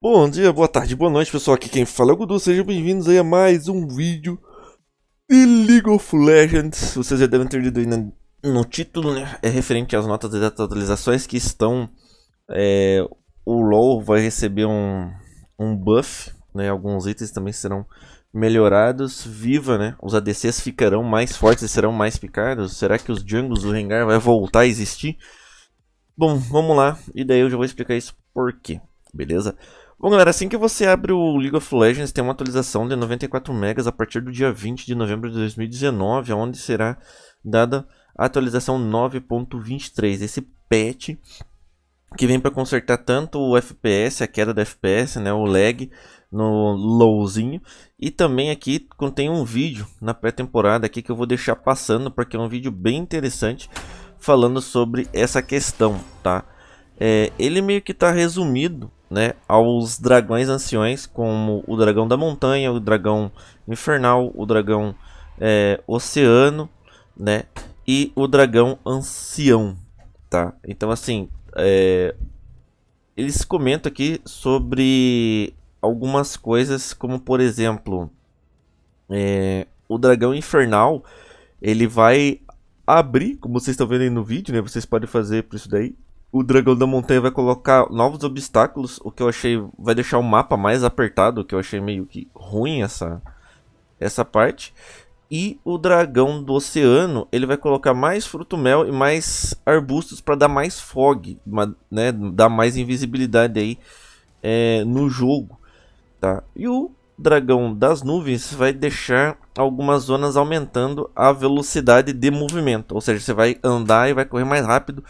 Bom dia, boa tarde, boa noite pessoal, aqui quem fala é o Gudu, sejam bem-vindos aí a mais um vídeo de League of Legends Vocês já devem ter lido aí no, título, né, é referente às notas das atualizações que estão é, O LoL vai receber um, um buff, né, alguns itens também serão melhorados Viva, né, os ADCs ficarão mais fortes e serão mais picados, será que os jungles do Rengar vai voltar a existir? Bom, vamos lá, e daí eu já vou explicar isso por quê, beleza? Bom, galera, assim que você abre o League of Legends, tem uma atualização de 94 megas a partir do dia 20 de novembro de 2019, onde será dada a atualização 9.23, esse patch que vem para consertar tanto o FPS, a queda do FPS, né, o lag no lowzinho, e também aqui contém um vídeo na pré-temporada aqui que eu vou deixar passando porque é um vídeo bem interessante falando sobre essa questão, tá? É, ele meio que está resumido né, aos dragões anciões, como o dragão da montanha, o dragão infernal, o dragão é, oceano, né, e o dragão ancião, tá? Então, assim, é, eles comentam aqui sobre algumas coisas, como por exemplo, é, o dragão infernal, ele vai abrir, como vocês estão vendo aí no vídeo, né? Vocês podem fazer por isso daí o Dragão da Montanha vai colocar novos obstáculos, o que eu achei vai deixar o mapa mais apertado, o que eu achei meio que ruim essa essa parte. E o Dragão do Oceano, ele vai colocar mais fruto mel e mais arbustos para dar mais fog, né, dar mais invisibilidade aí é, no jogo, tá? E o dragão das nuvens vai deixar algumas zonas aumentando a velocidade de movimento, ou seja, você vai andar e vai correr mais rápido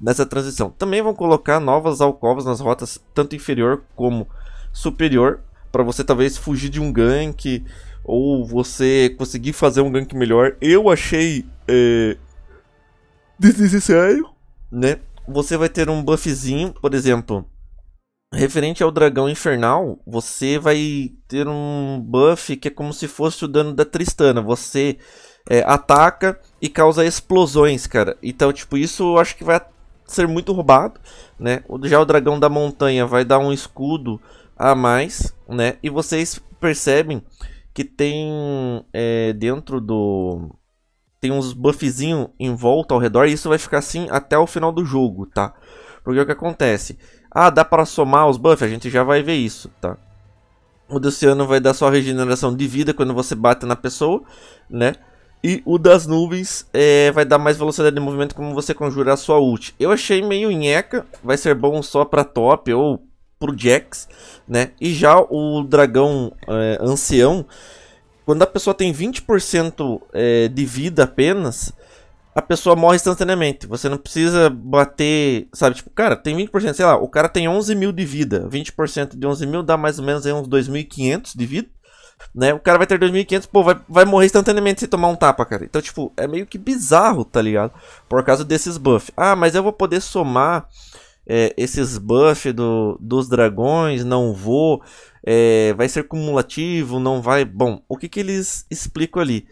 nessa transição. Também vão colocar novas alcovas nas rotas tanto inferior como superior para você talvez fugir de um gank ou você conseguir fazer um gank melhor. Eu achei é, desnecessário, né? Você vai ter um buffzinho, por exemplo, Referente ao dragão infernal, você vai ter um buff que é como se fosse o dano da Tristana. Você é, ataca e causa explosões, cara. Então, tipo, isso eu acho que vai ser muito roubado, né? Já o dragão da montanha vai dar um escudo a mais, né? E vocês percebem que tem é, dentro do... Tem uns buffzinhos em volta ao redor e isso vai ficar assim até o final do jogo, tá? Porque o que acontece? Ah, dá para somar os buffs? A gente já vai ver isso, tá? O do oceano vai dar sua regeneração de vida quando você bate na pessoa, né? E o das nuvens é, vai dar mais velocidade de movimento como você conjurar a sua ult. Eu achei meio nheca, vai ser bom só pra top ou pro Jax, né? E já o dragão é, ancião, quando a pessoa tem 20% é, de vida apenas, a pessoa morre instantaneamente. Você não precisa bater, sabe? Tipo, cara, tem 20%, sei lá, o cara tem 11 mil de vida. 20% de 11 mil dá mais ou menos aí uns 2.500 de vida. Né? O cara vai ter 2.500, pô, vai, vai morrer instantaneamente se tomar um tapa, cara. Então, tipo, é meio que bizarro, tá ligado? Por causa desses buffs. Ah, mas eu vou poder somar é, esses buffs do, dos dragões, não vou. É, vai ser cumulativo, não vai. Bom, o que, que eles explicam ali?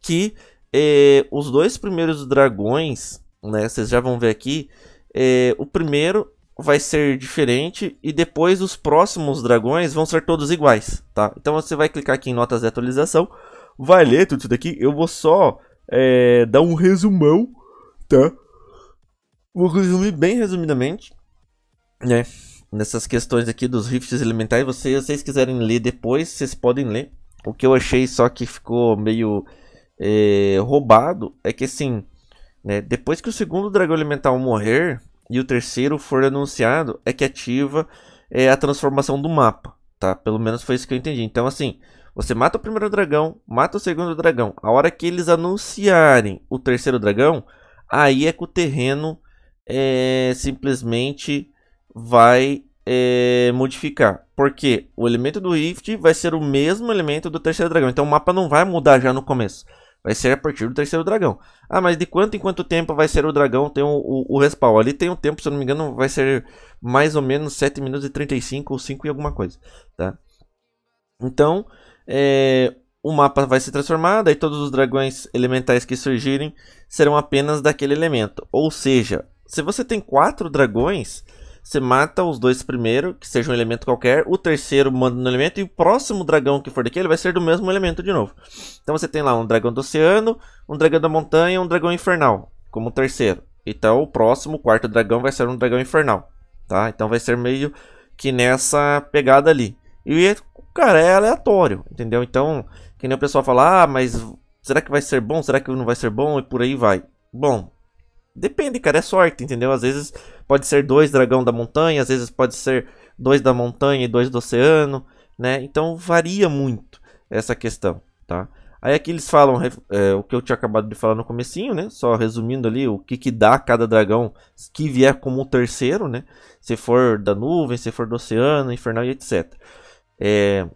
Que é, os dois primeiros dragões, né? Vocês já vão ver aqui. É, o primeiro vai ser diferente e depois os próximos dragões vão ser todos iguais, tá? Então você vai clicar aqui em notas de atualização, vai ler tudo isso daqui. Eu vou só é, dar um resumão, tá? Vou resumir bem resumidamente, né? Nessas questões aqui dos rifts elementais, vocês, vocês quiserem ler depois, vocês podem ler. O que eu achei só que ficou meio é, roubado é que assim, né, depois que o segundo dragão elemental morrer e o terceiro for anunciado, é que ativa é, a transformação do mapa, tá? Pelo menos foi isso que eu entendi. Então assim, você mata o primeiro dragão, mata o segundo dragão. A hora que eles anunciarem o terceiro dragão, aí é que o terreno é, simplesmente vai é, modificar. Porque o elemento do Rift vai ser o mesmo elemento do terceiro dragão. Então o mapa não vai mudar já no começo vai ser a partir do terceiro dragão. Ah, mas de quanto em quanto tempo vai ser o dragão? Tem o, o, o respawn. Ali tem um tempo, se eu não me engano, vai ser mais ou menos 7 minutos e 35 ou 5 e alguma coisa, tá? Então, é, o mapa vai se transformar, daí todos os dragões elementais que surgirem serão apenas daquele elemento. Ou seja, se você tem quatro dragões, você mata os dois primeiro, que seja um elemento qualquer, o terceiro manda no elemento e o próximo dragão que for daquele vai ser do mesmo elemento de novo. Então você tem lá um dragão do oceano, um dragão da montanha um dragão infernal, como terceiro. Então o próximo, o quarto dragão, vai ser um dragão infernal, tá? Então vai ser meio que nessa pegada ali. E, cara, é aleatório, entendeu? Então, que nem o pessoal fala, ah, mas será que vai ser bom? Será que não vai ser bom? E por aí vai. Bom, depende, cara, é sorte, entendeu? Às vezes Pode ser dois dragão da montanha, às vezes pode ser dois da montanha e dois do oceano, né? Então varia muito essa questão, tá? Aí aqui eles falam é, o que eu tinha acabado de falar no comecinho, né? Só resumindo ali o que, que dá cada dragão que vier como o terceiro, né? Se for da nuvem, se for do oceano, infernal e etc. É,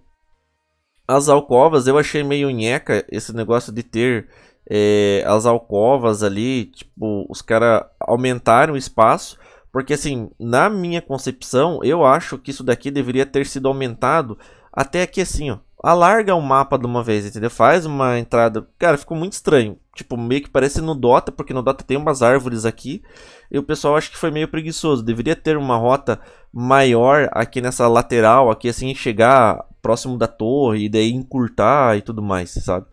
as alcovas eu achei meio nheca esse negócio de ter é, as alcovas ali, tipo, os caras aumentaram o espaço porque, assim, na minha concepção, eu acho que isso daqui deveria ter sido aumentado até aqui, assim, ó. Alarga o mapa de uma vez, entendeu? Faz uma entrada. Cara, ficou muito estranho. Tipo, meio que parece no Dota, porque no Dota tem umas árvores aqui. E o pessoal acha que foi meio preguiçoso. Deveria ter uma rota maior aqui nessa lateral, aqui assim, chegar próximo da torre e daí encurtar e tudo mais, sabe?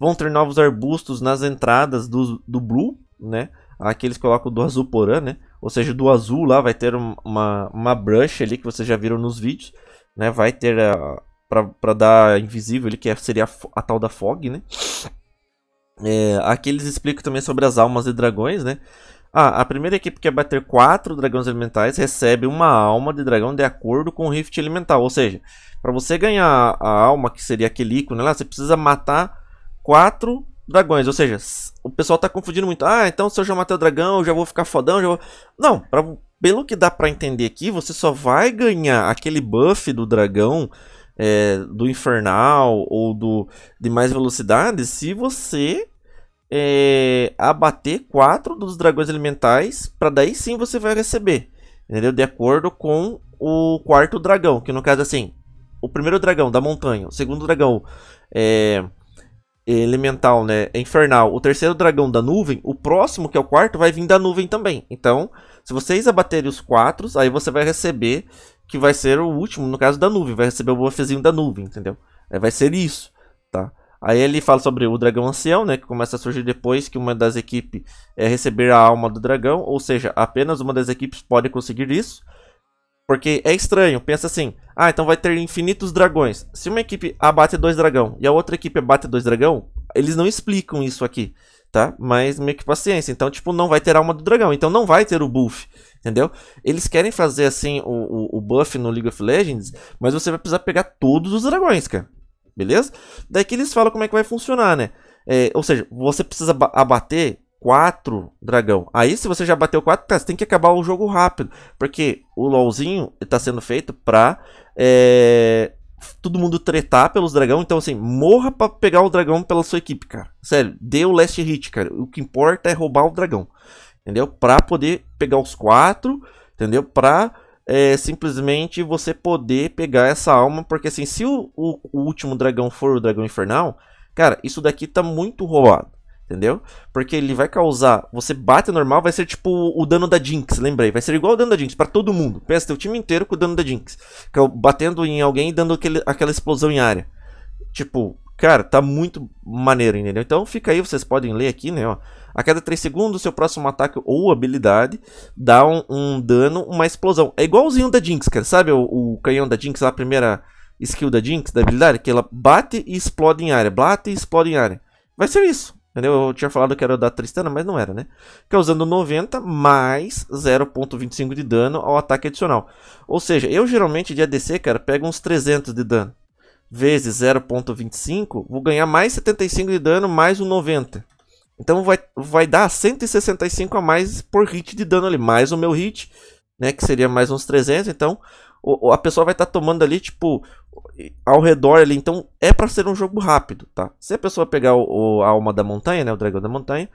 Vão ter novos arbustos nas entradas do, do Blue, né? Aqui eles colocam do azul porã, né? Ou seja, do azul lá vai ter uma, uma brush ali que vocês já viram nos vídeos, né? Vai ter a para dar invisível ali, que é, seria a, a tal da fog, né? É, aqui eles explicam também sobre as almas de dragões, né? Ah, a primeira equipe que abater quatro dragões elementais recebe uma alma de dragão de acordo com o Rift Elemental. Ou seja, para você ganhar a alma, que seria aquele ícone lá, você precisa matar quatro dragões. Ou seja, o pessoal tá confundindo muito. Ah, então se eu já matei o dragão, eu já vou ficar fodão, já vou... Não, pra, pelo que dá para entender aqui, você só vai ganhar aquele buff do dragão, é, do infernal ou do de mais velocidade, se você é, abater quatro dos dragões elementais, para daí sim você vai receber, entendeu? De acordo com o quarto dragão, que no caso assim, o primeiro dragão da montanha, o segundo dragão é, elemental, né? É infernal. O terceiro dragão da nuvem, o próximo, que é o quarto, vai vir da nuvem também. Então, se vocês abaterem os quatro, aí você vai receber que vai ser o último, no caso da nuvem, vai receber o buffzinho da nuvem, entendeu? É, vai ser isso, tá? Aí ele fala sobre o dragão ancião, né, que começa a surgir depois que uma das equipes é receber a alma do dragão, ou seja, apenas uma das equipes pode conseguir isso. Porque é estranho, pensa assim, ah, então vai ter infinitos dragões. Se uma equipe abate dois dragão e a outra equipe abate dois dragão, eles não explicam isso aqui, tá? Mas meio que paciência. Então, tipo, não vai ter alma do dragão. Então não vai ter o buff, entendeu? Eles querem fazer, assim, o, o, o buff no League of Legends, mas você vai precisar pegar todos os dragões, cara. Beleza? Daí que eles falam como é que vai funcionar, né? É, ou seja, você precisa abater 4 dragão. Aí se você já bateu 4, você tem que acabar o jogo rápido. Porque o LOLzinho está sendo feito pra é, todo mundo tretar pelos dragão. Então assim, morra pra pegar o dragão pela sua equipe, cara. Sério, dê o last hit, cara. O que importa é roubar o dragão. Entendeu? Pra poder pegar os 4, entendeu? Pra é, simplesmente você poder pegar essa alma. Porque assim, se o, o, o último dragão for o dragão infernal, cara, isso daqui tá muito roubado. Entendeu? Porque ele vai causar. Você bate normal, vai ser tipo o dano da Jinx, lembrei. Vai ser igual o dano da Jinx para todo mundo. Pensa teu time inteiro com o dano da Jinx. É batendo em alguém e dando aquele, aquela explosão em área. Tipo, cara, tá muito maneiro, entendeu? Então fica aí, vocês podem ler aqui, né? Ó. A cada 3 segundos, seu próximo ataque ou habilidade dá um, um, dano, uma explosão. É igualzinho da Jinx, cara. Sabe o, o canhão da Jinx, a primeira skill da Jinx, da habilidade? Que ela bate e explode em área. Bate e explode em área. Vai ser isso. Entendeu? Eu tinha falado que era da Tristana, mas não era, né? Causando é 90 mais 0.25 de dano ao ataque adicional. Ou seja, eu geralmente de ADC, cara, pego uns 300 de dano. Vezes 0.25, vou ganhar mais 75 de dano, mais um 90. Então vai, vai dar 165 a mais por hit de dano ali. Mais o meu hit, né? Que seria mais uns 300. Então a pessoa vai estar tá tomando ali, tipo, ao redor ali. Então, é para ser um jogo rápido, tá? Se a pessoa pegar o, o a alma da montanha, né? O dragão da montanha.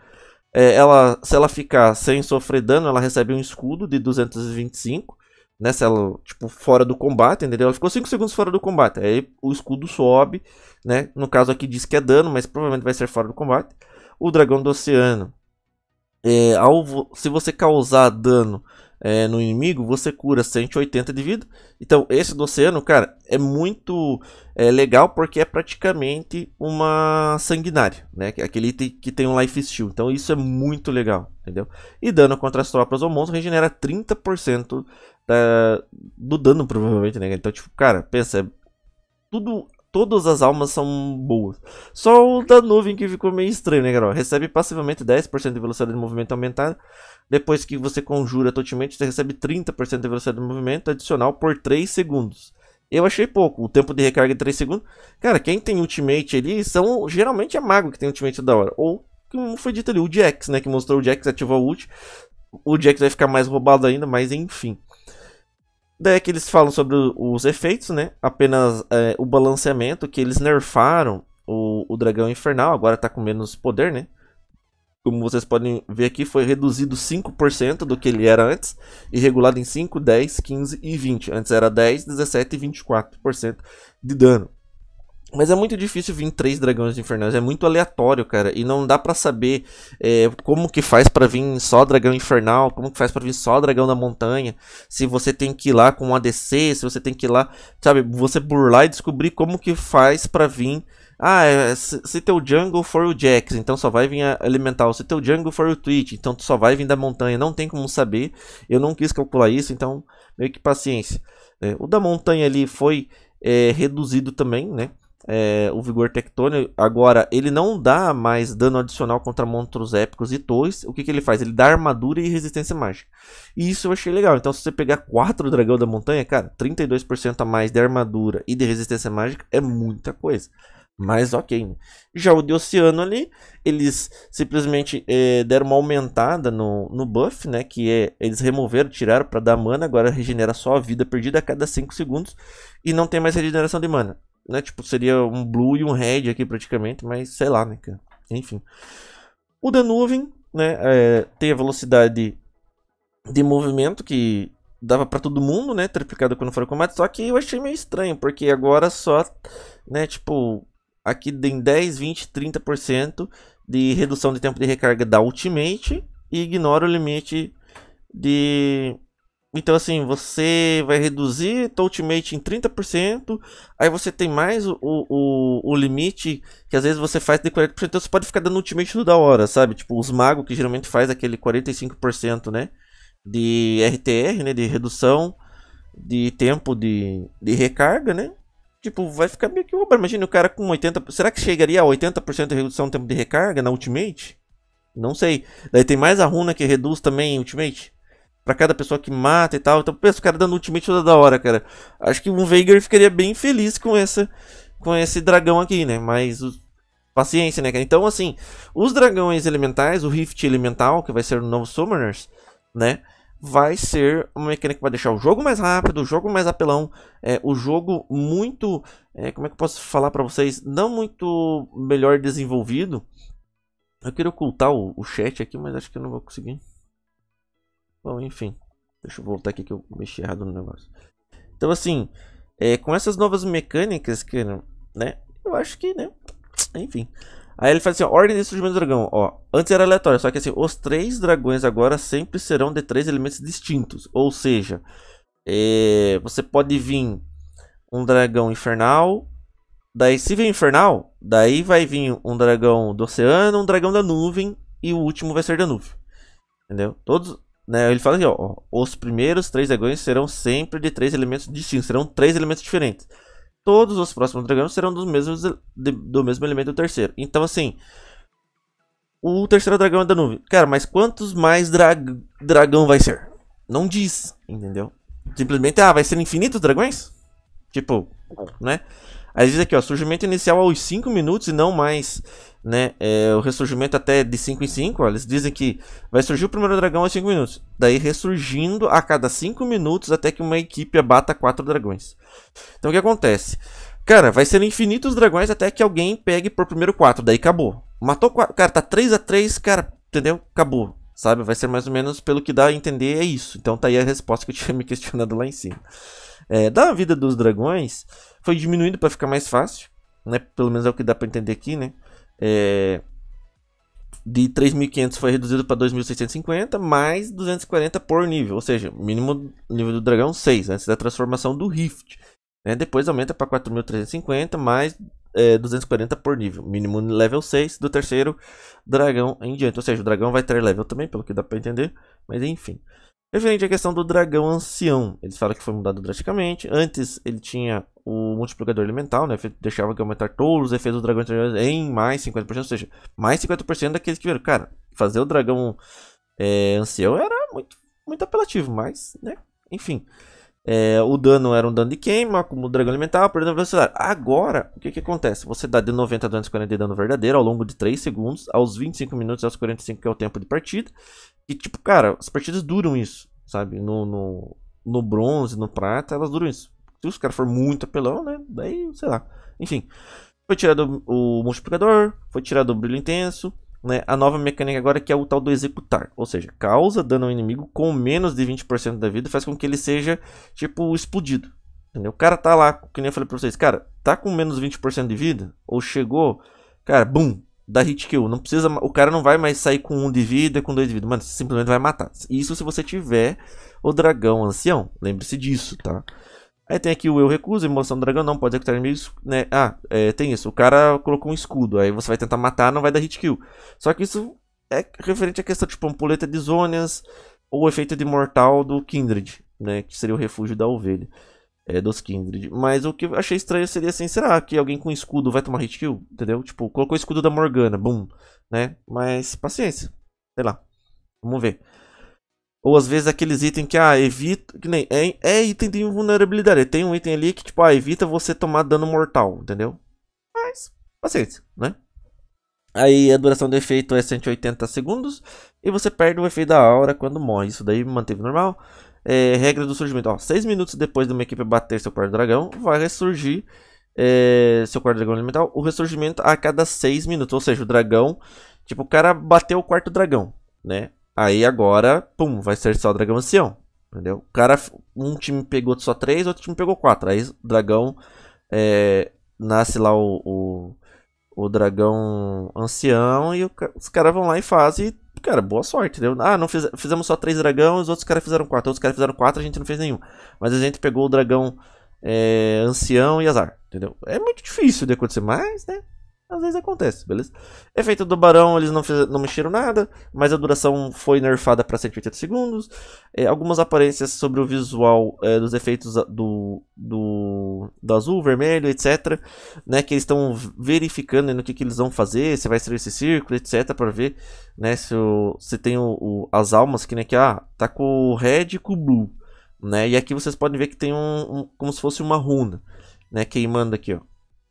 É, ela, se ela ficar sem sofrer dano, ela recebe um escudo de 225. Né, se ela, tipo, fora do combate, entendeu? Ela ficou 5 segundos fora do combate. Aí o escudo sobe, né? No caso aqui diz que é dano, mas provavelmente vai ser fora do combate. O dragão do oceano. É, ao, se você causar dano é, no inimigo, você cura 180 de vida. Então, esse do oceano, cara, é muito é, legal porque é praticamente uma sanguinária, né? É aquele item que tem um life steal. Então, isso é muito legal, entendeu? E dano contra as tropas ou monstros regenera 30% da, do dano, provavelmente, né? Então, tipo, cara, pensa, é tudo todas as almas são boas. Só o da nuvem que ficou meio estranho, né, galera? Recebe passivamente 10% de velocidade de movimento aumentada. Depois que você conjura totalmente, você recebe 30% de velocidade de movimento adicional por 3 segundos. Eu achei pouco. O tempo de recarga de é 3 segundos. Cara, quem tem ultimate ali são. Geralmente é mago que tem ultimate da hora. Ou, como foi dito ali, o Jax, né? Que mostrou o Jax, ativou o ult. O Jax vai ficar mais roubado ainda, mas enfim. Daí é que eles falam sobre os efeitos, né? Apenas é, o balanceamento, que eles nerfaram o, o dragão infernal, agora tá com menos poder, né? Como vocês podem ver aqui, foi reduzido 5% do que ele era antes, e regulado em 5, 10, 15 e 20. Antes era 10, 17 e 24% de dano. Mas é muito difícil vir três dragões infernais, é muito aleatório, cara, e não dá para saber é, como que faz para vir só dragão infernal, como que faz para vir só dragão da montanha, se você tem que ir lá com um ADC, se você tem que ir lá, sabe, você burlar e descobrir como que faz para vir ah, é, se teu jungle for o Jax, então só vai vir a elemental. Se teu jungle for o Twitch, então tu só vai vir da montanha. Não tem como saber. Eu não quis calcular isso, então meio que paciência. É, o da montanha ali foi é, reduzido também, né? é, o vigor tectônico. Agora, ele não dá mais dano adicional contra monstros épicos e toys O que, que ele faz? Ele dá armadura e resistência mágica. E isso eu achei legal. Então, se você pegar 4 dragão da montanha, cara, 32% a mais de armadura e de resistência mágica é muita coisa. Mas ok. Né? Já o de Oceano ali, eles simplesmente é, deram uma aumentada no, no buff, né? Que é, eles removeram, tiraram para dar mana, agora regenera só a vida perdida a cada 5 segundos e não tem mais regeneração de mana né? Tipo, seria um blue e um red aqui praticamente, mas sei lá, né, cara? Enfim. O da nuvem, né, é, tem a velocidade de movimento que dava para todo mundo, né, triplicado quando for o combate, só que eu achei meio estranho, porque agora só, né, tipo, aqui tem 10, 20, 30% de redução de tempo de recarga da ultimate e ignora o limite de então, assim, você vai reduzir teu ultimate em 30%, aí você tem mais o, o, o limite que às vezes você faz de 40%, então você pode ficar dando ultimate toda hora, sabe? Tipo, os magos que geralmente faz aquele 45%, né? De RTR, né? De redução de tempo de, de recarga, né? Tipo, vai ficar meio que obra. Imagina o cara com 80%. Será que chegaria a 80% de redução do tempo de recarga na ultimate? Não sei. Daí tem mais a runa que reduz também ultimate para cada pessoa que mata e tal. Então, o pessoal cara dando ultimate toda da hora, cara. Acho que um Veigar ficaria bem feliz com essa com esse dragão aqui, né? Mas paciência, né, cara? Então, assim, os dragões elementais, o Rift elemental, que vai ser o novo Summoners, né? Vai ser uma mecânica que vai deixar o jogo mais rápido, o jogo mais apelão, é, o jogo muito, é, como é que eu posso falar para vocês, não muito melhor desenvolvido. Eu queria ocultar o, o chat aqui, mas acho que eu não vou conseguir. Bom, enfim. Deixa eu voltar aqui que eu mexi errado no negócio. Então, assim, é, com essas novas mecânicas, que, né? Eu acho que, né? Enfim. Aí ele faz assim, ó, ordem de surgimento do dragão, ó. Antes era aleatório, só que assim, os três dragões agora sempre serão de três elementos distintos. Ou seja, é, você pode vir um dragão infernal. Daí, se vir infernal, daí vai vir um dragão do oceano, um dragão da nuvem e o último vai ser da nuvem. Entendeu? Todos, né, ele fala aqui, ó, os primeiros três dragões serão sempre de três elementos distintos, serão três elementos diferentes. Todos os próximos dragões serão dos mesmos, de, do mesmo elemento do terceiro. Então, assim, o terceiro dragão é da nuvem. Cara, mas quantos mais dra dragão vai ser? Não diz, entendeu? Simplesmente, ah, vai ser infinitos dragões? Tipo, né? Aí diz aqui, ó, surgimento inicial aos 5 minutos e não mais, né? É, o ressurgimento até de 5 em 5, ó, eles dizem que vai surgir o primeiro dragão aos 5 minutos. Daí ressurgindo a cada 5 minutos até que uma equipe abata 4 dragões. Então o que acontece? Cara, vai ser infinitos dragões até que alguém pegue por primeiro 4, daí acabou. Matou 4, cara, tá 3 a 3, cara, entendeu? Acabou. Sabe? Vai ser mais ou menos pelo que dá a entender, é isso. Então tá aí a resposta que eu tinha me questionado lá em cima. É, da vida dos dragões, foi diminuído para ficar mais fácil, né? Pelo menos é o que dá para entender aqui, né? É... De 3.500 foi reduzido para 2.650, mais 240 por nível, ou seja, mínimo nível do dragão 6, antes da transformação do Rift. Né? Depois aumenta para 4.350, mais é, 240 por nível, mínimo level 6 do terceiro dragão em diante. Ou seja, o dragão vai ter level também, pelo que dá para entender, mas enfim. Referente à questão do dragão ancião, eles falam que foi mudado drasticamente. Antes ele tinha o multiplicador elemental, né? Deixava que aumentar todos os efeitos do dragão interior em mais 50%, ou seja, mais 50% daqueles que viram. Cara, fazer o dragão é, ancião era muito, muito apelativo, mas, né? Enfim. É, o dano era um dano de queima, como o dragão elemental, perdendo velocidade. Agora, o que, que acontece? Você dá de 90 a 240 de dano verdadeiro ao longo de 3 segundos, aos 25 minutos aos 45, que é o tempo de partida. E, tipo, cara, as partidas duram isso, sabe? No, no, no bronze, no prata, elas duram isso. Se os caras for muito apelão, né? Daí, sei lá. Enfim. Foi tirado o multiplicador, foi tirado o brilho intenso, né? A nova mecânica agora que é o tal do executar, ou seja, causa dano ao inimigo com menos de 20% da vida, faz com que ele seja tipo explodido. Entendeu? O cara tá lá, que nem eu falei pra vocês, cara, tá com menos 20% de vida, ou chegou, cara, bum, dá hit kill. Não precisa, o cara não vai mais sair com 1 um de vida, com 2 de vida, mano, você simplesmente vai matar. Isso se você tiver o dragão ancião, lembre-se disso, tá? Aí tem aqui o eu recuso, emoção do dragão, não pode executar inimigos, né? Ah, é, tem isso, o cara colocou um escudo, aí você vai tentar matar, não vai dar hit kill. Só que isso é referente à questão tipo ampuleta de zonas ou efeito de mortal do Kindred, né? Que seria o refúgio da ovelha, é, dos Kindred. Mas o que eu achei estranho seria assim, será que alguém com escudo vai tomar hit kill? Entendeu? Tipo, colocou o escudo da Morgana, bum, né? Mas paciência, sei lá, vamos ver. Ou às vezes aqueles itens que, ah, evita. Que nem. É, é item de vulnerabilidade. Tem um item ali que, tipo, ah, evita você tomar dano mortal, entendeu? Mas, paciência, né? Aí a duração do efeito é 180 segundos. E você perde o efeito da aura quando morre. Isso daí manteve normal. É, regra do surgimento. Ó, 6 minutos depois de uma equipe bater seu quarto dragão, vai ressurgir é, seu quarto dragão elemental. O ressurgimento a cada 6 minutos. Ou seja, o dragão. Tipo, o cara bateu o quarto dragão, né? Aí agora, pum, vai ser só dragão ancião. Entendeu? O cara, um time pegou só três, outro time pegou quatro. Aí o dragão é, nasce lá o, o, o, dragão ancião e o, os caras vão lá e fazem. cara, boa sorte, entendeu? Ah, não fiz, fizemos só três dragões, os outros caras fizeram quatro. Os caras fizeram quatro, a gente não fez nenhum. Mas a gente pegou o dragão é, ancião e azar, entendeu? É muito difícil de acontecer, mas, né? Às vezes acontece, beleza? Efeito do Barão, eles não, não mexeram nada, mas a duração foi nerfada para 180 segundos. É, algumas aparências sobre o visual é, dos efeitos do, do, do, azul, vermelho, etc. Né, que eles estão verificando no que, que eles vão fazer, se vai ser esse círculo, etc. para ver né, se, o, se tem o, o, as almas que, né, que ah, tá com o red e com o blue. Né? E aqui vocês podem ver que tem um, um como se fosse uma runa né, queimando aqui. ó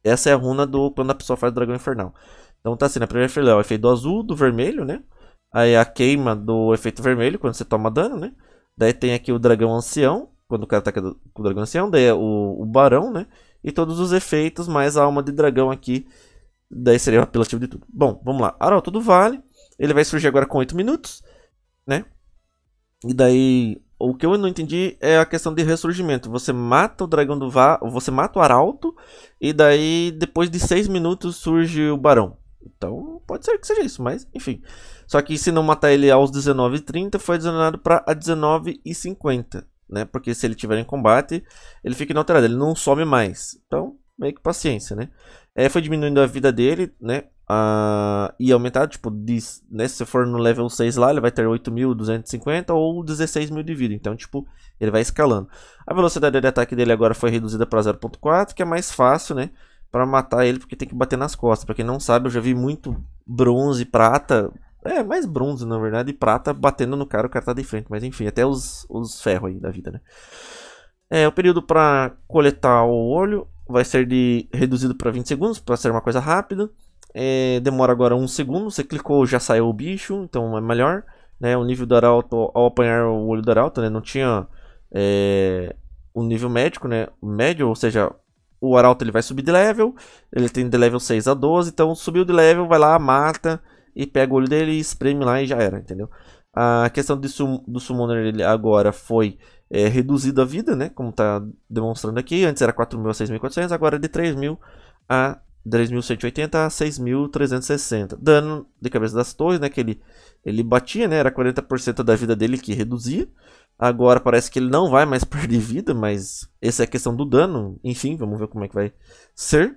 essa é a runa do quando a pessoa faz o dragão infernal. Então tá assim, na primeira fila é o efeito do azul, do vermelho, né? Aí a queima do efeito vermelho, quando você toma dano, né? Daí tem aqui o dragão ancião, quando o cara ataca com o dragão ancião, daí é o, o barão, né? E todos os efeitos, mais a alma de dragão aqui. Daí seria o apelativo de tudo. Bom, vamos lá. Arauto do Vale. Ele vai surgir agora com 8 minutos, né? E daí o que eu não entendi é a questão de ressurgimento. Você mata o dragão do vá, você mata o arauto e daí depois de 6 minutos surge o barão. Então, pode ser que seja isso, mas enfim. Só que se não matar ele aos 19h30, foi adicionado para a 19h50, né? Porque se ele tiver em combate, ele fica inalterado, ele não some mais. Então, meio que paciência, né? É, foi diminuindo a vida dele, né? Ah, e aumentado, tipo, né? Se você for no level 6 lá, ele vai ter 8.250 ou 16.000 de vida. Então, tipo, ele vai escalando. A velocidade de ataque dele agora foi reduzida para 0.4, que é mais fácil, né? Para matar ele, porque tem que bater nas costas. Para quem não sabe, eu já vi muito bronze, prata. É, mais bronze, na verdade, e prata batendo no cara, o cara tá de frente. Mas enfim, até os, os ferros aí da vida, né? É, o período para coletar o olho vai ser de reduzido para 20 segundos para ser uma coisa rápida. É, demora agora um segundo, você clicou já saiu o bicho, então é melhor. Né? O nível do arauto, ao apanhar o olho do arauto, né? não tinha é, o um nível médico, né? médio, ou seja, o arauto ele vai subir de level, ele tem de level 6 a 12, então subiu de level, vai lá, mata e pega o olho dele, espreme lá e já era, entendeu? A questão do, sum, do Summoner ele agora foi é, reduzido a vida, né? Como está demonstrando aqui. Antes era 4.000 a 6.400, agora é de 3.000 a 3.180 a 6.360. Dano de cabeça das torres, né? Que ele, ele batia, né? Era 40% da vida dele que reduzia. Agora parece que ele não vai mais perder vida, mas essa é a questão do dano. Enfim, vamos ver como é que vai ser,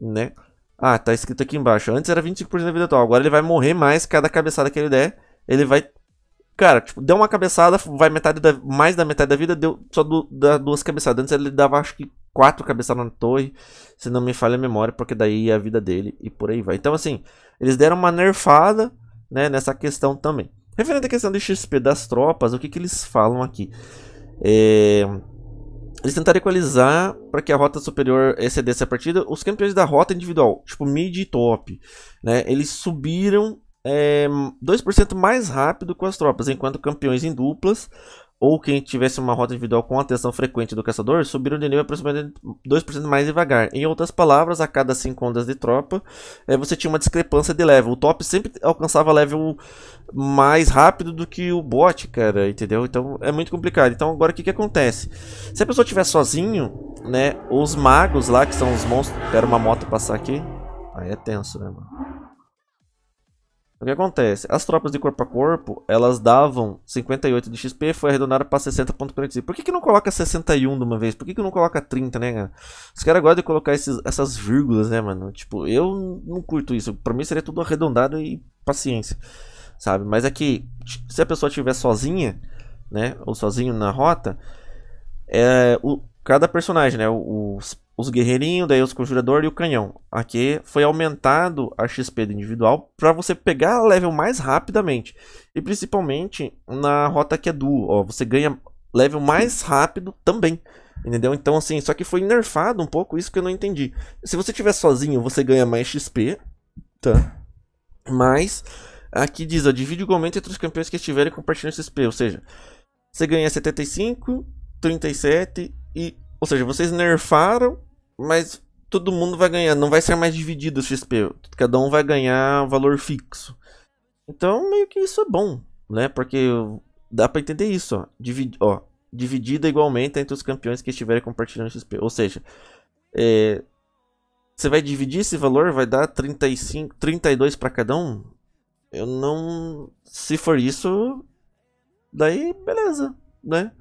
né? Ah, tá escrito aqui embaixo. Antes era 25% da vida atual. Agora ele vai morrer mais cada cabeçada que ele der. Ele vai Cara, tipo, deu uma cabeçada, vai metade da, mais da metade da vida, deu só do, da, duas cabeçadas. Antes ele dava acho que quatro cabeçadas na torre, se não me falha a memória, porque daí ia é a vida dele e por aí vai. Então, assim, eles deram uma nerfada né, nessa questão também. Referente à questão de XP das tropas, o que, que eles falam aqui? É... Eles tentaram equalizar para que a rota superior excedesse a partida. Os campeões da rota individual, tipo mid e top, né? Eles subiram é, 2% mais rápido com as tropas, enquanto campeões em duplas ou quem tivesse uma rota individual com atenção frequente do caçador subiram de nível aproximadamente 2% mais devagar. Em outras palavras, a cada 5 ondas de tropa, é, você tinha uma discrepância de level. O top sempre alcançava level mais rápido do que o bot, cara, entendeu? Então é muito complicado. Então agora o que, que acontece? Se a pessoa estiver sozinho, né, os magos lá, que são os monstros... Espera uma moto passar aqui. Aí é tenso, né, mano? O que acontece? As tropas de corpo a corpo, elas davam 58 de XP, foi arredondado para 60.45. Por que, que não coloca 61 de uma vez? Por que, que não coloca 30, né, cara? Os caras gostam de colocar esses, essas vírgulas, né, mano? Tipo, eu não curto isso. Pra mim seria tudo arredondado e paciência, sabe? Mas é que, se a pessoa estiver sozinha, né, ou sozinho na rota, é, o, cada personagem, né, os os guerreirinhos, daí os conjurador e o canhão. Aqui foi aumentado a XP do individual para você pegar level mais rapidamente. E principalmente na rota que é duo, ó, você ganha level mais rápido também. Entendeu? Então assim, só que foi nerfado um pouco isso que eu não entendi. Se você tiver sozinho, você ganha mais XP, tá? Mas aqui diz, ó, divide igualmente entre os campeões que estiverem compartilhando XP, ou seja, você ganha 75, 37 e ou seja, vocês nerfaram mas todo mundo vai ganhar, não vai ser mais dividido o XP. Cada um vai ganhar um valor fixo. Então, meio que isso é bom, né? Porque dá para entender isso, ó. Dividi ó. Dividida igualmente entre os campeões que estiverem compartilhando XP. Ou seja, é, você vai dividir esse valor, vai dar 35, 32 para cada um? Eu não. Se for isso, daí beleza, né?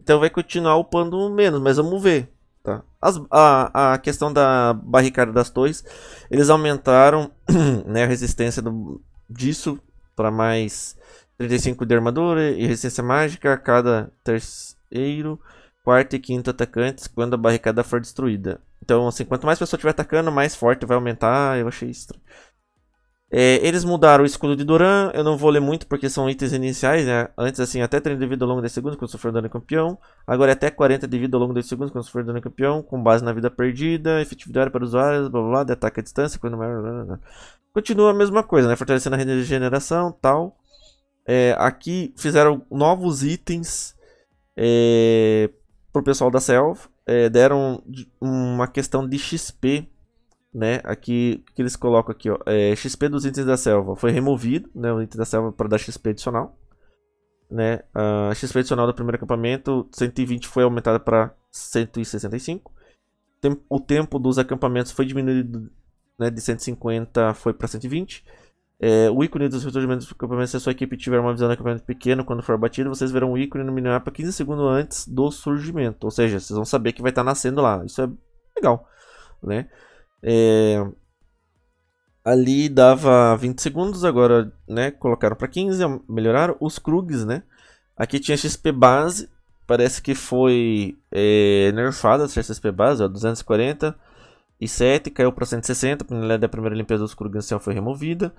Então vai continuar upando menos, mas vamos ver. Tá? As, a, a questão da barricada das torres, eles aumentaram né, a resistência do, disso para mais 35 de armadura e resistência mágica a cada terceiro, quarto e quinto atacantes quando a barricada for destruída. Então, assim, quanto mais pessoa estiver atacando, mais forte vai aumentar. Eu achei estranho. É, eles mudaram o escudo de Duran, eu não vou ler muito porque são itens iniciais, né? Antes assim, até 30 de vida ao longo das segundos quando sofrer dano é campeão. Agora é até 40 de vida ao longo das segundos quando sofrer dano é campeão, com base na vida perdida, efetividade para usuários, blá blá blá, de ataque à distância, quando maior... Blá, blá, blá. Continua a mesma coisa, né? Fortalecendo a regeneração tal. É, aqui fizeram novos itens é, pro pessoal da Self. É, deram uma questão de XP né? Aqui que eles colocam aqui, ó, é, XP dos itens da selva foi removido, né? O item da selva para dar XP adicional, né? A XP adicional do primeiro acampamento 120 foi aumentada para 165. O tempo dos acampamentos foi diminuído, né? De 150 foi para 120. É, o ícone dos retornos do acampamento, se a sua equipe tiver uma visão do acampamento pequeno quando for batido, vocês verão o ícone no minimapa 15 segundos antes do surgimento. Ou seja, vocês vão saber que vai estar nascendo lá. Isso é legal, né? É, ali dava 20 segundos, agora né, colocaram para 15, é, melhoraram. Os Krugs, né? Aqui tinha XP base, parece que foi é, nerfada XP base, ó, 240 e 7, caiu para 160, a primeira limpeza dos Krugs foi removida.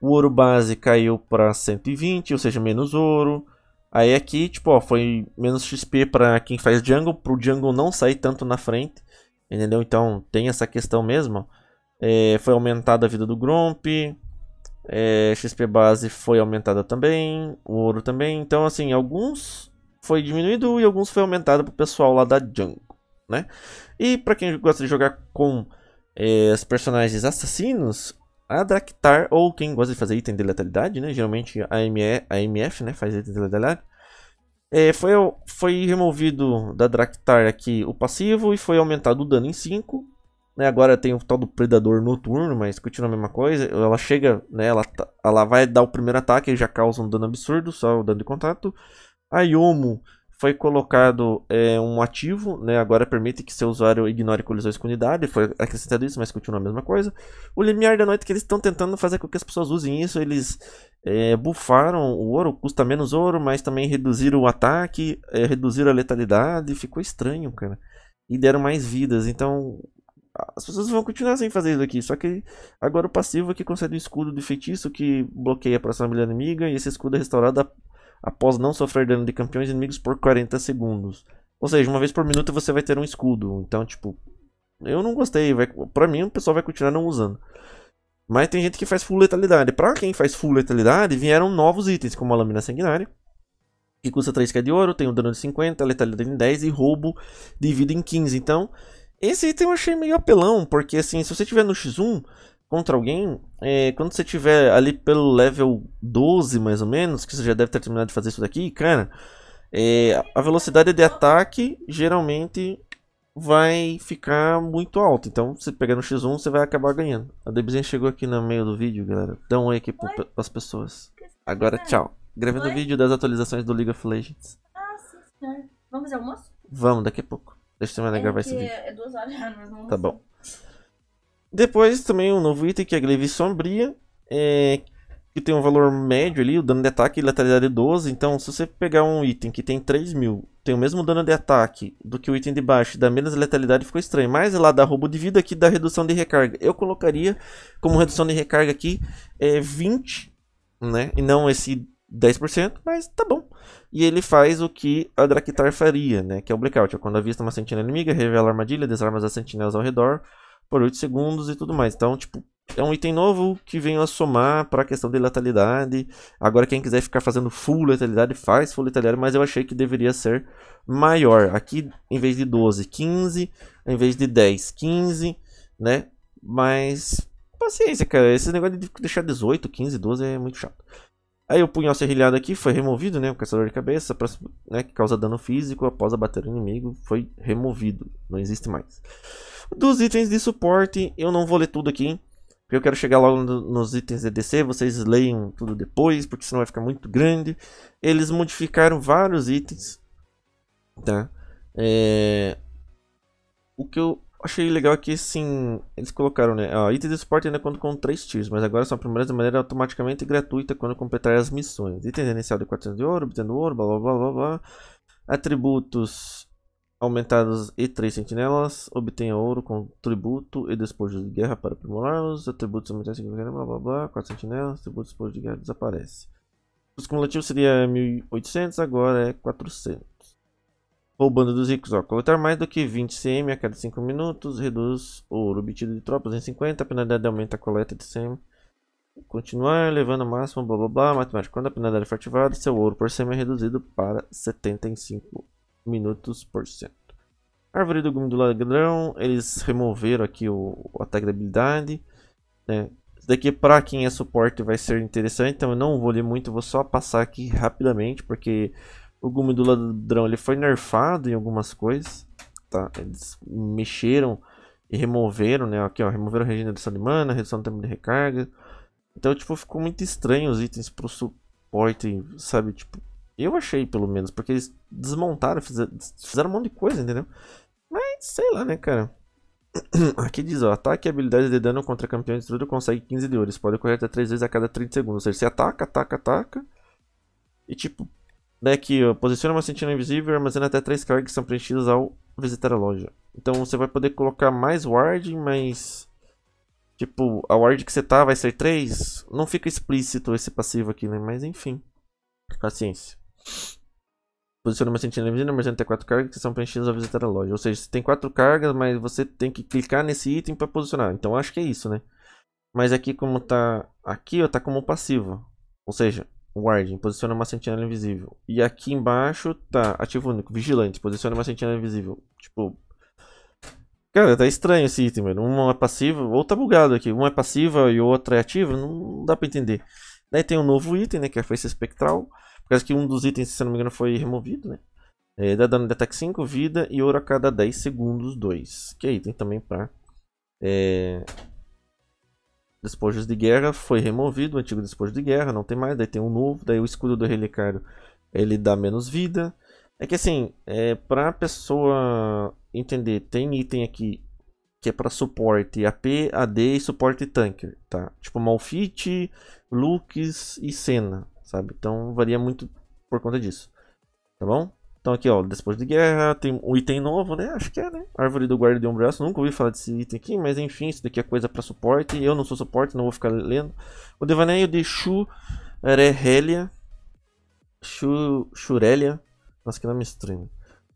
O ouro base caiu para 120, ou seja, menos ouro. Aí aqui, tipo, ó, foi menos XP para quem faz jungle, pro jungle não sair tanto na frente. Entendeu? Então tem essa questão mesmo. É, foi aumentada a vida do Gromp. É, XP base foi aumentada também. O ouro também. Então, assim, alguns foi diminuído e alguns foi aumentado pro pessoal lá da Jungle, né? E para quem gosta de jogar com é, os personagens assassinos, a Draktar, ou quem gosta de fazer item de letalidade, né? Geralmente a, ME, a MF, né? Faz item de letalidade. É, foi, foi removido da Draktar aqui o passivo e foi aumentado o dano em 5. Né, agora tem o tal do Predador Noturno, mas continua a mesma coisa. Ela chega, né, ela, tá, ela vai dar o primeiro ataque e já causa um dano absurdo, só o dano de contato. A Yomo foi colocado é, um ativo, né? agora permite que seu usuário ignore colisões com unidade, foi acrescentado isso, mas continua a mesma coisa. O limiar da noite que eles estão tentando fazer com que as pessoas usem isso, eles é, bufaram o ouro, custa menos ouro, mas também reduziram o ataque, é, reduziram a letalidade, ficou estranho, cara. E deram mais vidas, então as pessoas vão continuar sem fazer isso aqui. Só que agora o passivo é que concede um escudo de feitiço que bloqueia a próxima milha inimiga, e esse escudo é restaurado a após não sofrer dano de campeões inimigos por 40 segundos. Ou seja, uma vez por minuto você vai ter um escudo. Então, tipo, eu não gostei. Vai, pra mim, o pessoal vai continuar não usando. Mas tem gente que faz full letalidade. Pra quem faz full letalidade, vieram novos itens, como a lâmina sanguinária, que custa 3k de ouro, tem um dano de 50, letalidade em 10 e roubo de vida em 15. Então, esse item eu achei meio apelão, porque assim, se você tiver no X1, contra alguém, é, quando você tiver ali pelo level 12 mais ou menos, que você já deve ter terminado de fazer isso daqui, cara, é, a velocidade de ataque geralmente vai ficar muito alta. Então, você pegar no X1, você vai acabar ganhando. A Debzinha chegou aqui no meio do vídeo, galera. Dá um oi aqui pro, pras pessoas. Agora, tchau. Gravando o vídeo das atualizações do League of Legends. Ah, sim, senhor. Vamos fazer almoço? Vamos, daqui a pouco. Deixa eu terminar de é gravar esse vídeo. É duas horas, mas não Tá bom. Depois também um novo item que é a Glaive Sombria, é, que tem um valor médio ali, o dano de ataque e letalidade 12. Então, se você pegar um item que tem 3 mil, tem o mesmo dano de ataque do que o item de baixo, dá menos letalidade, ficou estranho. Mas lá dá roubo de vida, aqui dá redução de recarga. Eu colocaria como redução de recarga aqui é 20, né? E não esse 10%, mas tá bom. E ele faz o que a Drakitar faria, né? Que é o Blackout. É quando avista uma sentinela inimiga, revela a armadilha, desarma as sentinelas ao redor por 8 segundos e tudo mais. Então, tipo, é um item novo que veio a somar para a questão de letalidade. Agora, quem quiser ficar fazendo full letalidade, faz full letalidade, mas eu achei que deveria ser maior. Aqui, em vez de 12, 15, em vez de 10, 15, né? Mas, paciência, cara. Esse negócio de deixar 18, 15, 12 é muito chato. Aí o punhal serrilhado aqui foi removido, né? O caçador de cabeça, pra, né? que causa dano físico após abater o inimigo, foi removido. Não existe mais dos itens de suporte. Eu não vou ler tudo aqui, porque eu quero chegar logo nos itens EDC, vocês leiam tudo depois, porque senão vai ficar muito grande. Eles modificaram vários itens, tá? É... O que eu achei legal é que, sim eles colocaram, né? Ó, itens de suporte ainda conta com 3 tiros, mas agora são primeiras de maneira automaticamente gratuita quando completar as missões. Itens inicial de 400 de ouro, obtendo ouro, blá blá blá blá blá. Atributos aumentados e 3 sentinelas, obtenha ouro com tributo e despojos de guerra para aprimorar os atributos aumentados, blá blá blá, 4 sentinelas, tributo e despojos de guerra desaparece. Os cumulativos seria 1800, agora é 400. Roubando dos ricos, ó, coletar mais do que 20 CM a cada 5 minutos, reduz ouro obtido de tropas em 50, a penalidade aumenta a coleta de CM. Continuar levando o máximo, blá blá blá, matemática. Quando a penalidade é for ativada, seu ouro por CM é reduzido para 75 minutos por cento. Árvore do Gume do Ladrão, eles removeram aqui o, o ataque da habilidade. Né? Isso daqui para quem é suporte vai ser interessante, então eu não vou ler muito, vou só passar aqui rapidamente, porque o Gume do Ladrão ele foi nerfado em algumas coisas. Tá? Eles mexeram e removeram, né? Aqui ó, removeram a regeneração de mana, redução do tempo de recarga. Então, tipo, ficou muito estranho os itens pro suporte, sabe? Tipo, eu achei, pelo menos, porque eles desmontaram, fizeram, fizeram um monte de coisa, entendeu? Mas, sei lá, né, cara. Aqui diz, ó, ataque e habilidade de dano contra campeão destruído consegue 15 de ouro. Isso pode ocorrer até 3 vezes a cada 30 segundos. Ou seja, você ataca, ataca, ataca. E tipo, daqui, né, ó, posiciona uma sentinela invisível e armazena até 3 cargas que são preenchidas ao visitar a loja. Então você vai poder colocar mais ward, mas Tipo, a ward que você tá vai ser 3. Não fica explícito esse passivo aqui, né? Mas enfim, paciência. Posiciona uma sentinela invisível, armazena até 4 cargas que são preenchidas ao visitar a loja. Ou seja, você tem 4 cargas, mas você tem que clicar nesse item para posicionar. Então acho que é isso, né? Mas aqui como tá... Aqui, ó, tá como passivo. Ou seja, Warden, posiciona uma sentinela invisível. E aqui embaixo tá ativo único, vigilante, posiciona uma sentinela invisível. Tipo. Cara, tá estranho esse item, mano. Uma é passiva, ou tá bugado aqui. Uma é passiva e outra é ativa, não dá pra entender. Daí tem um novo item, né? Que é a Face Espectral. Por causa que um dos itens, se não me engano, foi removido, né? É, dá dano de ataque 5, vida e ouro a cada 10 segundos 2. Que é item também para é... Despojos de guerra foi removido, o antigo despojo de guerra, não tem mais, daí tem um novo, daí o escudo do relicário ele dá menos vida. É que assim, é, pra pessoa entender, tem item aqui que é para suporte AP, AD e suporte tanker, tá? Tipo Malfit, Lux e Senna sabe? Então varia muito por conta disso, tá bom? Então aqui, ó, depois de guerra, tem um item novo, né? Acho que é, né? Árvore do guarda de um braço, nunca ouvi falar desse item aqui, mas enfim, isso daqui é coisa para suporte, eu não sou suporte, não vou ficar lendo. O devaneio de Shurehelia, Shurelia, nossa, que nome estranho.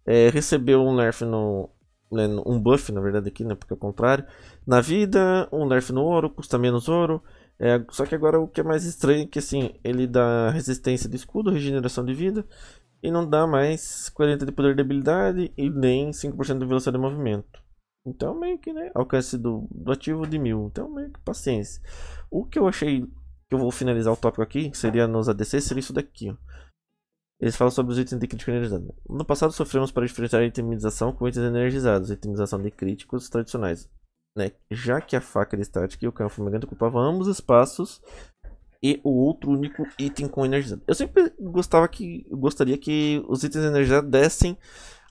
É, recebeu um nerf no... Né, um buff, na verdade, aqui, né? Porque é o contrário. Na vida, um nerf no ouro, custa menos ouro. É, só que agora o que é mais estranho é que assim, ele dá resistência de escudo, regeneração de vida, e não dá mais 40 de poder de habilidade e nem 5% de velocidade de movimento. Então meio que, né, alcance do, do ativo de 1000, então meio que paciência. O que eu achei, que eu vou finalizar o tópico aqui, que seria nos ADC, seria isso daqui, ó. Eles falam sobre os itens de crítica energizado. No passado sofremos para diferenciar a itemização com itens energizados, itemização de críticos tradicionais né? Já que a faca de estática e o canhão fumegante ocupavam ambos espaços e o outro único item com energizado. Eu sempre gostava que gostaria que os itens energizados dessem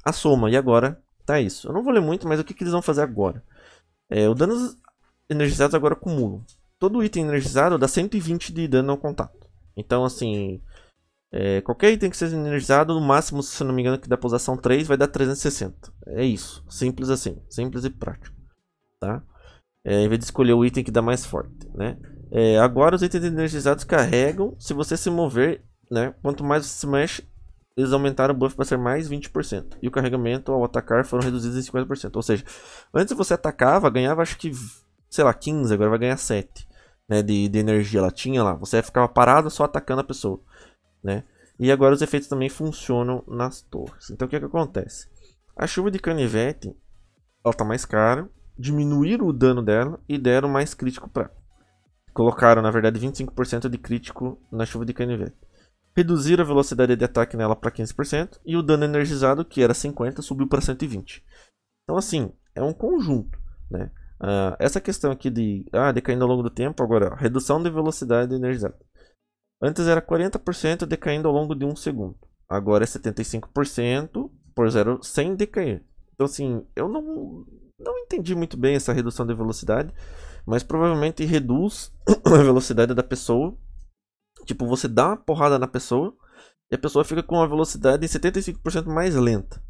a soma e agora tá isso. Eu não vou ler muito, mas o que, que eles vão fazer agora? É, o danos energizados agora acumulam. Todo item energizado dá 120 de dano ao contato. Então assim, é, qualquer item que seja energizado, no máximo, se não me engano, que dá posição 3, vai dar 360. É isso. Simples assim. Simples e prático tá? É, em vez de escolher o item que dá mais forte, né? É, agora os itens energizados carregam, se você se mover, né? Quanto mais você se mexe, eles aumentaram o buff para ser mais 20%. E o carregamento ao atacar foram reduzidos em 50%. Ou seja, antes você atacava, ganhava acho que, sei lá, 15, agora vai ganhar 7. Né, de, de energia ela tinha lá. Você ficava parado só atacando a pessoa. Né? E agora os efeitos também funcionam nas torres. Então o que, é que acontece? A chuva de canivete ela tá mais cara diminuíram o dano dela e deram mais crítico para Colocaram, na verdade, 25% de crítico na chuva de canivete. Reduziram a velocidade de ataque nela para 15% e o dano energizado, que era 50, subiu para 120. Então, assim, é um conjunto, né? Uh, essa questão aqui de ah, decaindo ao longo do tempo, agora ó, redução de velocidade energizada. Antes era 40% decaindo ao longo de um segundo. Agora é 75% por zero sem decair. Então, assim, eu não, não entendi muito bem essa redução de velocidade, mas provavelmente reduz a velocidade da pessoa. Tipo, você dá uma porrada na pessoa e a pessoa fica com uma velocidade 75% mais lenta,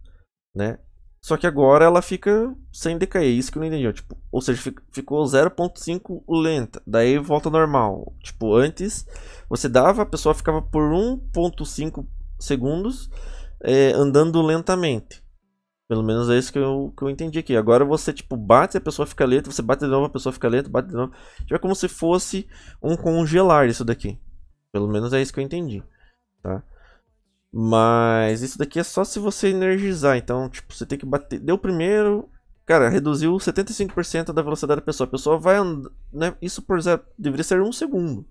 né? Só que agora ela fica sem decair, isso que eu não entendi. Tipo, ou seja, ficou 0.5 lenta, daí volta normal. Tipo, antes você dava, a pessoa ficava por 1.5 segundos é, andando lentamente. Pelo menos é isso que eu, que eu entendi aqui. Agora você, tipo, bate a pessoa fica lenta, você bate de novo, a pessoa fica lenta, bate de novo. Tipo, é como se fosse um congelar isso daqui. Pelo menos é isso que eu entendi, tá? Mas isso daqui é só se você energizar, então, tipo, você tem que bater... Deu primeiro, cara, reduziu 75% da velocidade da pessoa. A pessoa vai andando. Né? Isso, por exemplo, deveria ser um segundo.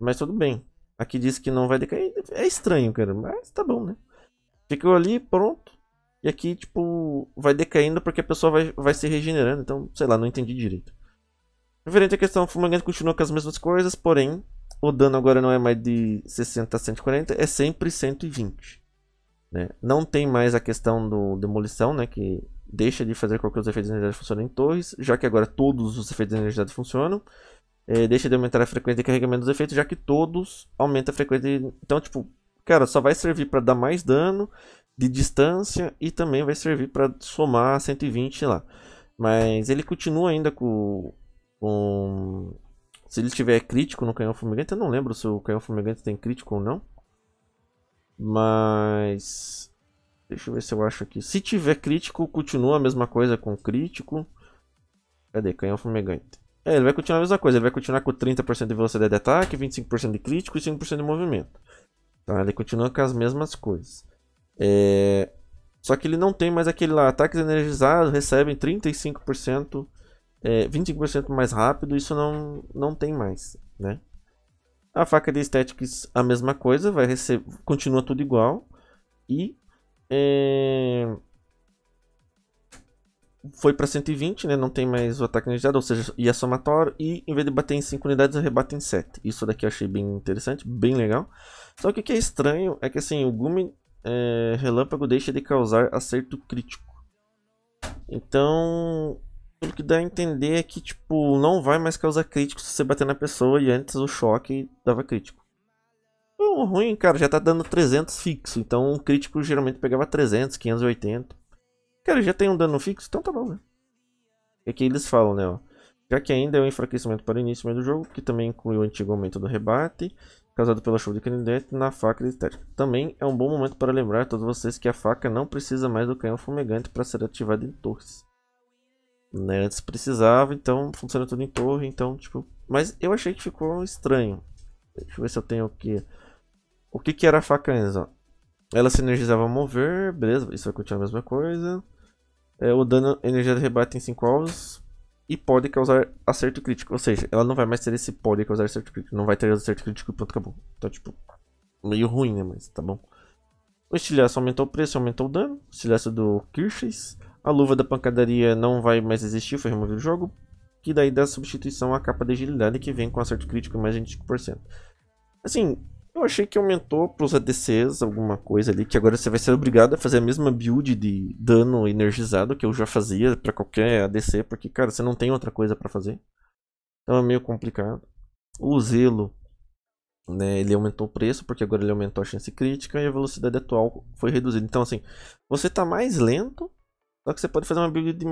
Mas tudo bem. Aqui diz que não vai decair. É estranho, cara, mas tá bom, né? Ficou ali, pronto. E aqui, tipo, vai decaindo porque a pessoa vai, vai se regenerando. Então, sei lá, não entendi direito. Referente à questão, o Fumagante continua com as mesmas coisas, porém, o dano agora não é mais de 60 a 140, é sempre 120. Né? Não tem mais a questão do demolição, né? Que deixa de fazer com que os efeitos de energia funcionem em torres, já que agora todos os efeitos de energia funcionam. É, deixa de aumentar a frequência de carregamento dos efeitos, já que todos aumentam a frequência de... Então, tipo, cara, só vai servir para dar mais dano de distância e também vai servir para somar 120 lá. Mas ele continua ainda com, com se ele tiver crítico no canhão fumegante, eu não lembro se o canhão fumegante tem crítico ou não. Mas deixa eu ver se eu acho aqui. Se tiver crítico, continua a mesma coisa com crítico. Cadê? Canhão fumegante? É, ele vai continuar a mesma coisa. Ele vai continuar com 30% de velocidade de ataque, 25% de crítico e 5% de movimento. Tá? Ele continua com as mesmas coisas. É... Só que ele não tem mais aquele lá. Ataques energizados recebem 35%, é, 25% mais rápido. Isso não, não tem mais, né? A faca de Statics, a mesma coisa. vai receber, Continua tudo igual. E... É... Foi para 120, né? Não tem mais o ataque energizado, ou seja, ia é somatório. E em vez de bater em 5 unidades, eu rebato em 7. Isso daqui eu achei bem interessante, bem legal. Só que o que é estranho é que assim, o Gumi é, relâmpago deixa de causar acerto crítico. Então, o que dá a entender é que, tipo, não vai mais causar crítico se você bater na pessoa e antes o choque dava crítico. Bom, ruim, cara, já tá dando 300 fixo, então um crítico geralmente pegava 300, 580. Cara, já tem um dano fixo, então tá bom, né? É que eles falam, né, ó. Já que ainda é um enfraquecimento para o início do jogo, que também inclui o antigo aumento do rebate, causado pela chuva de canivete na faca de Também é um bom momento para lembrar a todos vocês que a faca não precisa mais do canhão fumegante para ser ativada em torres. Né? Antes precisava, então funciona tudo em torre, então tipo... Mas eu achei que ficou estranho. Deixa eu ver se eu tenho aqui... O que que era a faca antes, ó. Ela se energizava a mover, beleza, isso vai continuar a mesma coisa. É, o dano energia de rebate em 5 alvos, e pode causar acerto crítico. Ou seja, ela não vai mais ter esse pode causar acerto crítico. Não vai ter acerto crítico e pronto, acabou. Então, tipo, meio ruim, né? Mas tá bom. O estilhaço aumentou o preço aumentou o dano. O estilhaço do Kirchhoff. A luva da pancadaria não vai mais existir, foi removido do jogo. Que daí dá substituição à capa de agilidade que vem com acerto crítico mais 25%. Assim, eu achei que aumentou pros ADCs alguma coisa ali, que agora você vai ser obrigado a fazer a mesma build de dano energizado que eu já fazia para qualquer ADC, porque, cara, você não tem outra coisa para fazer. Então é meio complicado. O zelo, né, ele aumentou o preço, porque agora ele aumentou a chance crítica e a velocidade atual foi reduzida. Então, assim, você tá mais lento, só que você pode fazer uma build de,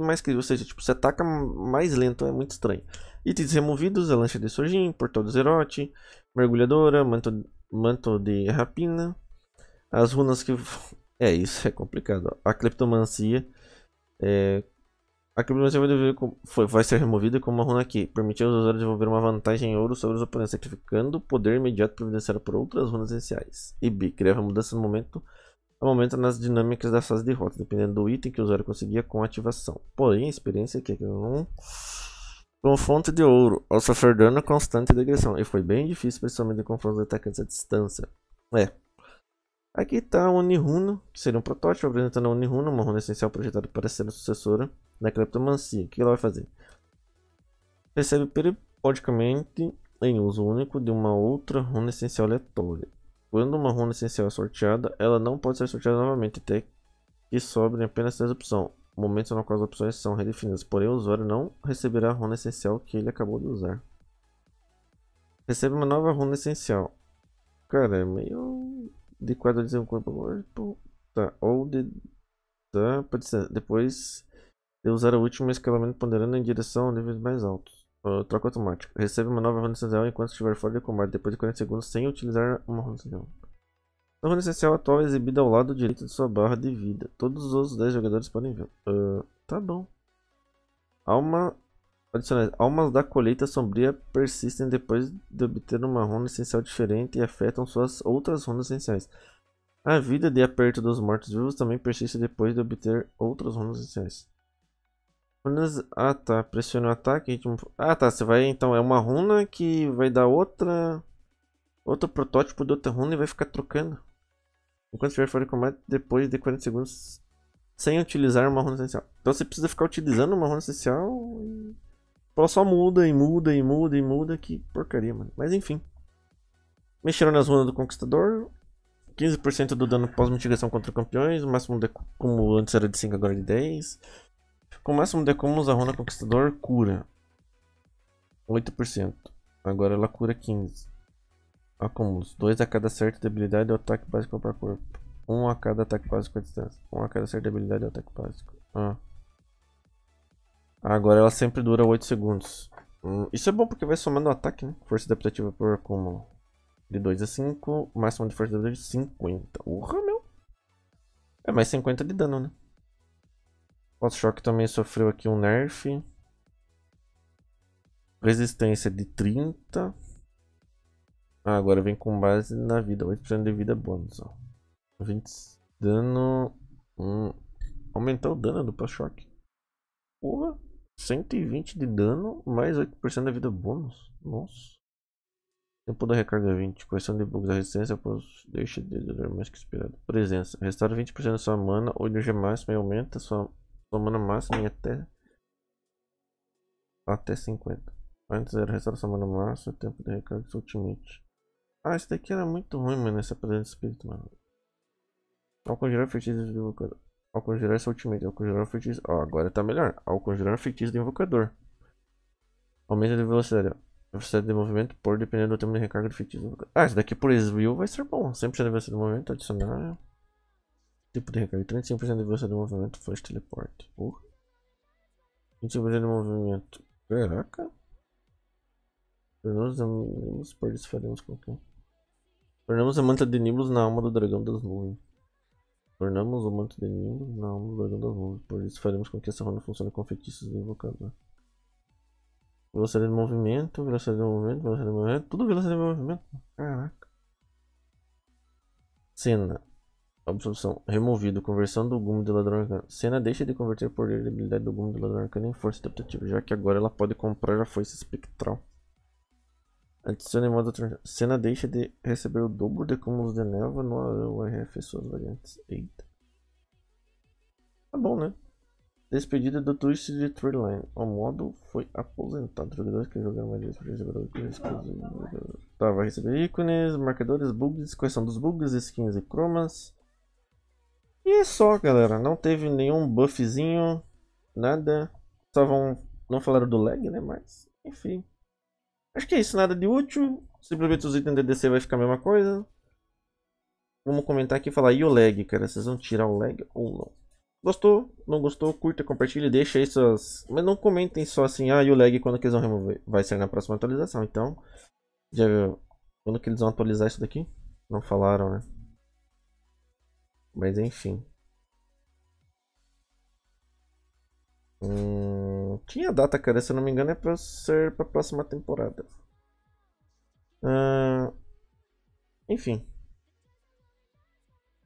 mais crítica, ou seja, tipo, você ataca mais lento, é muito estranho. Itens removidos, a lancha de Sojin, portal do Zerote, mergulhadora, manto, manto de rapina. As runas que. É, isso é complicado. A cleptomancia. É... A cleptomancia vai, ser removida como uma runa aqui. Permitiu aos usuários desenvolver uma vantagem em ouro sobre os oponentes, sacrificando o poder imediato providenciado por outras runas essenciais. E B. Criava mudança no momento aumenta nas dinâmicas da fase de rota, dependendo do item que o usuário conseguia com a ativação. Porém, a experiência aqui é que não com fonte de ouro, ao sofrer dano constante e degressão. E foi bem difícil, principalmente em confrontos de atacantes à distância. É. Aqui está a Uniruno, que seria um protótipo apresentando a Uniruno, uma runa essencial projetada para ser a sucessora da Cleptomancia. O que ela vai fazer? Recebe periodicamente em uso único de uma outra runa essencial aleatória. Quando uma runa essencial é sorteada, ela não pode ser sorteada novamente, até que sobrem apenas três opções momentos no qual as opções são redefinidas, porém o usuário não receberá a runa essencial que ele acabou de usar. Recebe uma nova runa essencial. Cara, é meio de quadro de um corpo tá. ou de tá, Pode ser. depois de usar o último escalamento ponderando em direção a níveis mais altos. Uh, troca automática. Recebe uma nova runa essencial enquanto estiver fora de combate, depois de 40 segundos sem utilizar uma runa essencial. Norma essencial é atual é exibida ao lado direito de sua barra de vida. Todos os outros 10 jogadores podem ver. Uh, ah, tá bom. Alma... Adicionais. Almas da colheita sombria persistem depois de obter uma runa essencial diferente e afetam suas outras runas essenciais. A vida de aperto dos mortos-vivos também persiste depois de obter outras runas essenciais. Runas... Ah tá, pressiona o ataque. Ritmo... Ah tá, você vai então, é uma runa que vai dar outra... Outro protótipo de outra runa e vai ficar trocando. Enquanto estiver fora de combate, depois de 40 segundos, sem utilizar uma runa essencial. Então você precisa ficar utilizando uma runa essencial e... Ela só muda e muda e muda e muda, que porcaria, mano. Mas enfim. Mexeram nas runas do Conquistador. 15% do dano pós-mitigação contra campeões. O máximo de como antes era de 5, agora é de 10. Com o máximo de como a runa Conquistador cura 8%. Agora ela cura 15%. Acúmulos. 2 a cada certa debilidade do é ataque básico para corpo. 1 um a cada ataque básico à distância. 1 um a cada certa debilidade do é ataque básico. Ah. Agora ela sempre dura 8 segundos. Hum, isso é bom porque vai somando o ataque, né? Força adaptativa por acúmulo. De 2 a 5, máximo de força adaptativa de 50. Urra, meu! É mais 50 de dano, né? O choque também sofreu aqui um nerf. Resistência de 30. Ah, agora vem com base na vida. 8% de vida bônus, ó. 20 dano. Hum. Aumentar o dano do pós-choque. Porra! 120 de dano, mais 8% da vida bônus. Nossa. Tempo da recarga 20. Correção de bugs da resistência após deixa de durar mais que esperado. Presença. Restaura 20% da sua mana ou energia máxima e aumenta sua, sua mana máxima em até, até 50. Antes era restaura sua mana máxima, tempo de recarga do ultimate. Ah, isso daqui era muito ruim, mano, essa presença de espírito, mano. Ao conjurar feitiço do invocador. Ao conjurar essa ultimate. Ao conjurar feitiço, Ó, oh, agora tá melhor. Ao conjurar feitiço do invocador. Aumenta de velocidade. A velocidade de movimento por dependendo do tempo de recarga do feitiço. Do invocador. Ah, isso daqui por desvio vai ser bom. 100% de velocidade de movimento, adicionar. Tipo de recarga. 35% de velocidade de movimento, flash teleporte. Uh. 25% de movimento. Caraca. Nós amigos, por isso faremos qualquer. Tornamos o manto de Nimbus na alma do dragão das nuvens. Tornamos o manto de Nimbus na alma do dragão das nuvens. Por isso faremos com que essa ronda funcione com feitiços invocados. Velocidade de movimento, velocidade de movimento, velocidade de movimento. Tudo velocidade de movimento. Caraca. Cena. Absorção. Removido. Conversão do gume do ladrão arcano. Cena deixa de converter o poder a habilidade do gume do ladrão arcano em força adaptativa, já que agora ela pode comprar a força espectral. Adicione modo Cena deixa de receber o dobro de cúmulos de neva no RF e suas variantes. Eita. Tá bom, né? Despedida do Twist de Treeline. O modo foi aposentado. Jogadores que jogar mais receber Tá, vai receber ícones, marcadores, bugs, correção dos bugs, skins e cromas. E é só, galera. Não teve nenhum buffzinho, nada. Só vão... não falaram do lag, né? Mas, enfim. Acho que é isso, nada de útil. Simplesmente os itens DC vai ficar a mesma coisa. Vamos comentar aqui e falar, e o lag, cara? Vocês vão tirar o lag ou não? Gostou? Não gostou? Curta, compartilha, deixa aí suas... Mas não comentem só assim, ah, e o lag quando que eles vão remover? Vai ser na próxima atualização, então... Já viu? Quando que eles vão atualizar isso daqui? Não falaram, né? Mas enfim. Hum... Não tinha data, cara. Se eu não me engano, é pra ser pra próxima temporada. Uh... Enfim.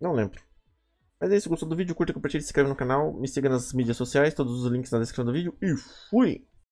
Não lembro. Mas é isso. Gostou do vídeo? Curta, compartilha, se inscreve no canal. Me siga nas mídias sociais. Todos os links na descrição do vídeo. E fui!